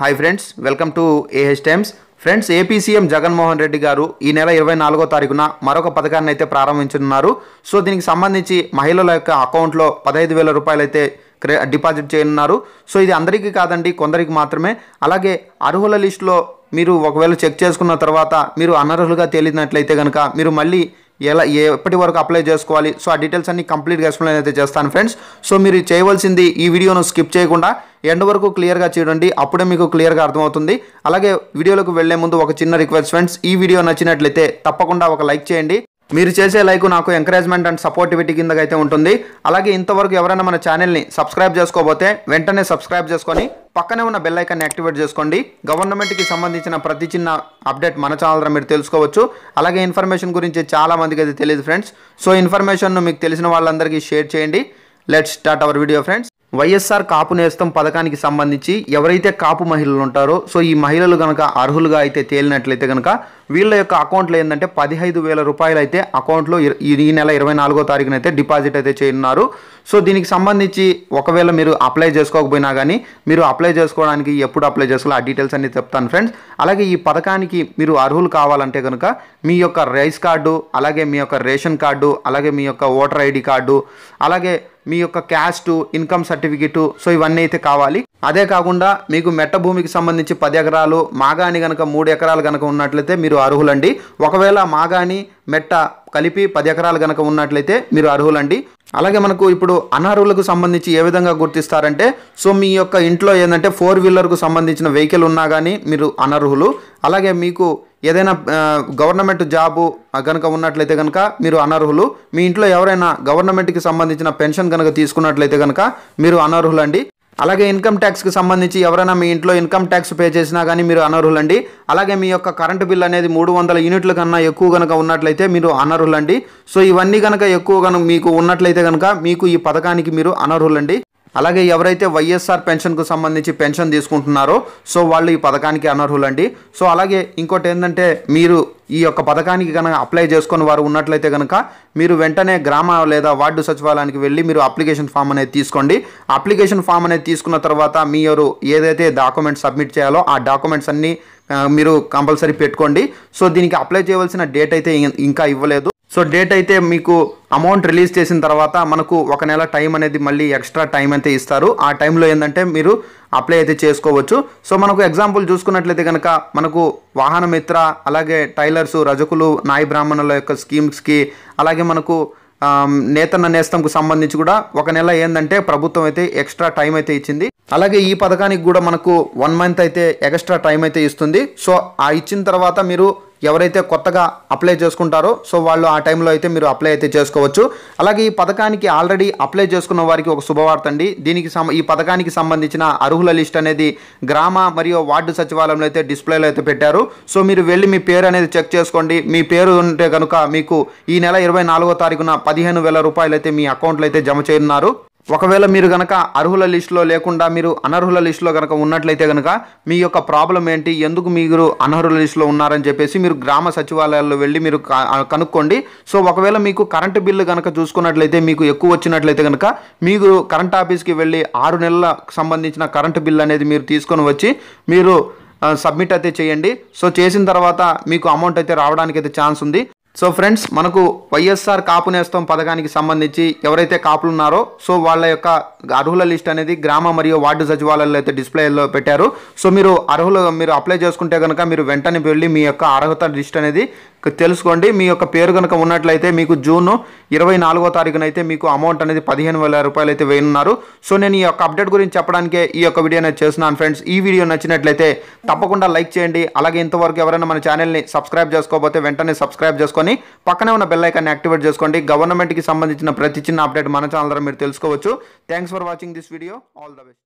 hi friends welcome to AH times friends AP CM Jaganmohan Reddy గారు ఈ నెల ఇరవై నాలుగో తారీఖున మరొక పథకాన్ని అయితే ప్రారంభించనున్నారు సో దీనికి సంబంధించి మహిళల యొక్క అకౌంట్లో పదహైదు వేల రూపాయలు అయితే డిపాజిట్ చేయనున్నారు సో ఇది అందరికీ కాదండి కొందరికి మాత్రమే అలాగే అర్హుల లిస్టులో మీరు ఒకవేళ చెక్ చేసుకున్న తర్వాత మీరు అనర్హులుగా తేలినట్లయితే కనుక మీరు మళ్ళీ ఎలా ఎప్పటి వరకు అప్లై చేసుకోవాలి సో ఆ డీటెయిల్స్ అన్ని కంప్లీట్గా ఎక్స్ప్లెయిన్ అయితే చేస్తాను ఫ్రెండ్స్ సో మీరు చేయవలసింది ఈ వీడియోను స్కిప్ చేయకుండా ఎండ్ వరకు క్లియర్గా చూడండి అప్పుడే మీకు క్లియర్గా అర్థమవుతుంది అలాగే వీడియోలోకి వెళ్లే ముందు ఒక చిన్న రిక్వెస్ట్ ఫ్రెండ్స్ ఈ వీడియో నచ్చినట్లయితే తప్పకుండా ఒక లైక్ చేయండి మీరు చేసే లైక్ నాకు ఎంకరేజ్మెంట్ అండ్ సపోర్టివిటీ కిందకైతే ఉంటుంది అలాగే ఇంతవరకు ఎవరైనా మన ఛానల్ని సబ్స్క్రైబ్ చేసుకోబోతే వెంటనే సబ్స్క్రైబ్ చేసుకొని పక్కనే ఉన్న బెల్ ఐకాన్ని యాక్టివేట్ చేసుకోండి గవర్నమెంట్కి సంబంధించిన ప్రతి చిన్న అప్డేట్ మన ఛానల్ ద్వారా మీరు తెలుసుకోవచ్చు అలాగే ఇన్ఫర్మేషన్ గురించి చాలామందికి అది తెలియదు ఫ్రెండ్స్ సో ఇన్ఫర్మేషన్ను మీకు తెలిసిన వాళ్ళందరికీ షేర్ చేయండి let start our video friends YSR Kapu Nestham పథకానికి సంబంధించి ఎవరైతే కాపు మహిళలు ఉంటారో సో ఈ మహిళలు కనుక అర్హులుగా అయితే తేలినట్లయితే కనుక వీళ్ళ యొక్క అకౌంట్లో ఏంటంటే పదిహైదు వేల రూపాయలు అయితే అకౌంట్లో ఈ నెల ఇరవై నాలుగో తారీఖున అయితే డిపాజిట్ అయితే చేయనున్నారు సో దీనికి సంబంధించి ఒకవేళ మీరు అప్లై చేసుకోకపోయినా కానీ మీరు అప్లై చేసుకోవడానికి ఎప్పుడు అప్లై చేసుకోవాలి ఆ డీటెయిల్స్ అన్ని చెప్తాను ఫ్రెండ్స్ అలాగే ఈ పథకానికి మీరు అర్హులు కావాలంటే కనుక మీ యొక్క రైస్ కార్డు అలాగే మీ యొక్క రేషన్ కార్డు అలాగే మీ యొక్క ఓటర్ ఐడి కార్డు అలాగే మీ యొక్క క్యాస్టు ఇన్కమ్ సర్టిఫికెట్ సో ఇవన్నీ అయితే కావాలి అదే కాకుండా మీకు మెట్ట భూమికి సంబంధించి పది ఎకరాలు మాగాని కనుక మూడు ఎకరాలు కనుక ఉన్నట్లయితే మీరు అర్హులండి ఒకవేళ మాగాని మెట్ట కలిపి పది ఎకరాలు కనుక ఉన్నట్లయితే మీరు అర్హులండి అలాగే మనకు ఇప్పుడు అనర్హులకు సంబంధించి ఏ విధంగా గుర్తిస్తారంటే సో మీ యొక్క ఇంట్లో ఏంటంటే ఫోర్ వీలర్కు సంబంధించిన వెహికల్ ఉన్నా కానీ మీరు అనర్హులు అలాగే మీకు ఏదైనా గవర్నమెంట్ జాబు కనుక ఉన్నట్లయితే కనుక మీరు అనర్హులు మీ ఇంట్లో ఎవరైనా గవర్నమెంట్కి సంబంధించిన పెన్షన్ కనుక తీసుకున్నట్లయితే కనుక మీరు అనర్హులండి అలాగే ఇన్కమ్ ట్యాక్స్కి సంబంధించి ఎవరైనా మీ ఇంట్లో ఇన్కమ్ ట్యాక్స్ పే చేసినా కానీ మీరు అనర్హులండి అలాగే మీ యొక్క కరెంటు బిల్ అనేది మూడు వందల యూనిట్ల కన్నా ఎక్కువ కనుక ఉన్నట్లయితే మీరు అనర్హులండి సో ఇవన్నీ కనుక ఎక్కువ కనుక మీకు ఉన్నట్లయితే కనుక మీకు ఈ పథకానికి మీరు అనర్హులండి అలాగే ఎవరైతే వైఎస్ఆర్ పెన్షన్కు సంబంధించి పెన్షన్ తీసుకుంటున్నారో సో వాళ్ళు ఈ పథకానికి అనర్హులండి సో అలాగే ఇంకోటి ఏంటంటే మీరు ఈ యొక్క పథకానికి కనుక అప్లై చేసుకుని వారు ఉన్నట్లయితే కనుక మీరు వెంటనే గ్రామ లేదా వార్డు సచివాలయానికి వెళ్ళి మీరు అప్లికేషన్ ఫామ్ అనేది తీసుకోండి అప్లికేషన్ ఫామ్ అనేది తీసుకున్న తర్వాత మీరు ఏదైతే డాక్యుమెంట్స్ సబ్మిట్ చేయాలో ఆ డాక్యుమెంట్స్ అన్నీ మీరు కంపల్సరీ పెట్టుకోండి సో దీనికి అప్లై చేయవలసిన డేట్ అయితే ఇంకా ఇవ్వలేదు సో డేట్ అయితే మీకు అమౌంట్ రిలీజ్ చేసిన తర్వాత మనకు ఒక నెల టైం అనేది మళ్ళీ ఎక్స్ట్రా టైం అయితే ఇస్తారు ఆ టైంలో ఏంటంటే మీరు అప్లై అయితే చేసుకోవచ్చు సో మనకు ఎగ్జాంపుల్ చూసుకున్నట్లయితే కనుక మనకు వాహనమిత్ర అలాగే టైలర్స్ రజకులు నాయి బ్రాహ్మణుల యొక్క స్కీమ్స్కి అలాగే మనకు నేతన్న నేస్తంకు సంబంధించి కూడా ఒక నెల ఏంటంటే ప్రభుత్వం అయితే ఎక్స్ట్రా టైం అయితే ఇచ్చింది అలాగే ఈ పథకానికి కూడా మనకు వన్ మంత్ అయితే ఎక్స్ట్రా టైం అయితే ఇస్తుంది సో ఆ ఇచ్చిన తర్వాత మీరు ఎవరైతే కొత్తగా అప్లై చేసుకుంటారో సో వాళ్ళు ఆ టైంలో అయితే మీరు అప్లై అయితే చేసుకోవచ్చు అలాగే ఈ పథకానికి ఆల్రెడీ అప్లై చేసుకున్న వారికి ఒక శుభవార్త అండి దీనికి ఈ పథకానికి సంబంధించిన అర్హుల లిస్ట్ అనేది గ్రామ మరియు వార్డు సచివాలయంలో అయితే డిస్ప్లేలో అయితే పెట్టారు సో మీరు వెళ్ళి మీ పేరు అనేది చెక్ చేసుకోండి మీ పేరు ఉంటే కనుక మీకు ఈ నెల ఇరవై నాలుగో తారీఖున పదిహేను వేల రూపాయలు అయితే మీ అకౌంట్లో అయితే జమ చేయనున్నారు ఒకవేళ మీరు కనుక అర్హుల లిస్టులో లేకుండా మీరు అనర్హుల లిస్టులో కనుక ఉన్నట్లయితే కనుక మీ యొక్క ప్రాబ్లం ఏంటి ఎందుకు మీరు అనర్హుల లిస్టులో ఉన్నారని చెప్పేసి మీరు గ్రామ సచివాలయాల్లో వెళ్ళి మీరు కనుక్కోండి సో ఒకవేళ మీకు కరెంటు బిల్లు కనుక చూసుకున్నట్లయితే మీకు ఎక్కువ వచ్చినట్లయితే కనుక మీరు కరెంట్ ఆఫీస్కి వెళ్ళి ఆరు నెలల సంబంధించిన కరెంటు బిల్లు అనేది మీరు తీసుకొని వచ్చి మీరు సబ్మిట్ అయితే చేయండి సో చేసిన తర్వాత మీకు అమౌంట్ అయితే రావడానికి అయితే ఛాన్స్ ఉంది సో ఫ్రెండ్స్ మనకు వైఎస్ఆర్ కాపు నేస్తం పథకానికి సంబంధించి ఎవరైతే కాపులు ఉన్నారో సో వాళ్ళ యొక్క అర్హుల లిస్ట్ అనేది గ్రామ మరియు వార్డు సచివాలయాల్లో అయితే డిస్ప్లేలో పెట్టారు సో మీరు అర్హులు మీరు అప్లై చేసుకుంటే కనుక మీరు వెంటనే వెళ్ళి మీ యొక్క అర్హత లిస్ట్ అనేది తెలుసుకోండి మీ యొక్క పేరు కనుక ఉన్నట్లయితే మీకు జూన్ ఇరవై నాలుగో అయితే మీకు అమౌంట్ అనేది పదిహేను వేల రూపాయలు అయితే వేయనున్నారు సో నేను ఈ యొక్క అప్డేట్ గురించి చెప్పడానికే ఈ యొక్క వీడియో అనేది చేస్తున్నాను ఫ్రెండ్స్ ఈ వీడియో నచ్చినట్లయితే తప్పకుండా లైక్ చేయండి అలాగే ఇంతవరకు ఎవరైనా మన ఛానల్ని సబ్స్క్రైబ్ చేసుకోకపోతే వెంటనే సబ్స్క్రైబ్ చేసుకొని పక్కనే ఉన్న బెల్ ఐకాన్ని యాక్టివేట్ చేసుకోండి గవర్నమెంట్కి సంబంధించిన ప్రతి చిన్న అప్డేట్ మన ఛానల్ ద్వారా మీరు తెలుసుకోవచ్చు thanks for watching this video all the best